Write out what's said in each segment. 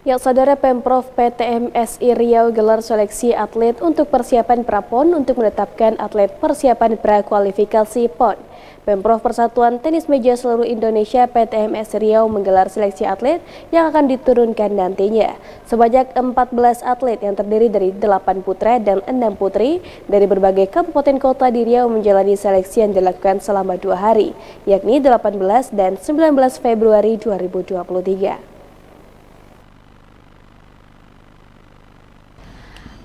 Ya, Saudara Pemprov PTMSI Riau gelar seleksi atlet untuk persiapan prapon untuk menetapkan atlet persiapan prakualifikasi PON. Pemprov Persatuan Tenis Meja Seluruh Indonesia PTMS Riau menggelar seleksi atlet yang akan diturunkan nantinya. Sebanyak 14 atlet yang terdiri dari 8 putra dan 6 putri dari berbagai kabupaten kota di Riau menjalani seleksi yang dilakukan selama dua hari, yakni 18 dan 19 Februari 2023.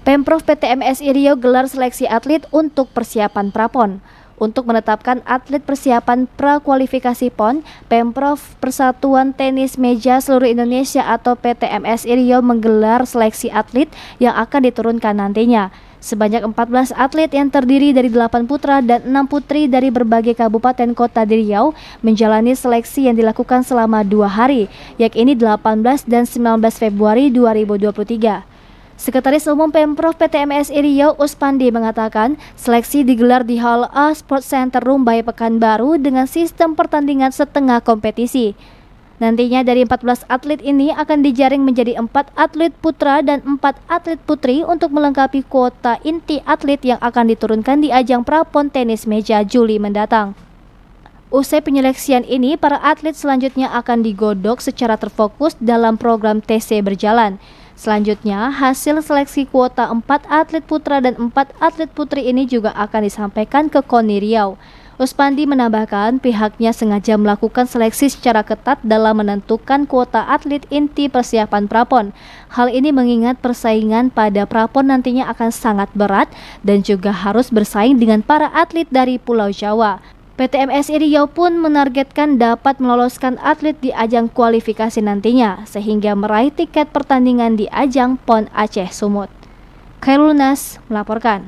Pemprov PTMS Riau gelar seleksi atlet untuk persiapan prapon. Untuk menetapkan atlet persiapan pra kualifikasi PON, Pemprov Persatuan Tenis Meja Seluruh Indonesia atau PTMS Riau menggelar seleksi atlet yang akan diturunkan nantinya. Sebanyak 14 atlet yang terdiri dari 8 putra dan 6 putri dari berbagai kabupaten kota di Riau menjalani seleksi yang dilakukan selama dua hari, yakni 18 dan 19 Februari 2023. Sekretaris Umum Pemprov PT MSI Riau Uspandi mengatakan seleksi digelar di Hall A Sports Center Rumbai Pekanbaru dengan sistem pertandingan setengah kompetisi. Nantinya dari 14 atlet ini akan dijaring menjadi 4 atlet putra dan 4 atlet putri untuk melengkapi kuota inti atlet yang akan diturunkan di ajang prapon tenis meja Juli mendatang. Usai penyeleksian ini, para atlet selanjutnya akan digodok secara terfokus dalam program TC berjalan. Selanjutnya, hasil seleksi kuota 4 atlet putra dan 4 atlet putri ini juga akan disampaikan ke KONI Riau. Uspandi menambahkan pihaknya sengaja melakukan seleksi secara ketat dalam menentukan kuota atlet inti persiapan prapon. Hal ini mengingat persaingan pada prapon nantinya akan sangat berat dan juga harus bersaing dengan para atlet dari Pulau Jawa. PT MSI Riau pun menargetkan dapat meloloskan atlet di ajang kualifikasi nantinya sehingga meraih tiket pertandingan di ajang PON Aceh Sumut. Kailunas melaporkan.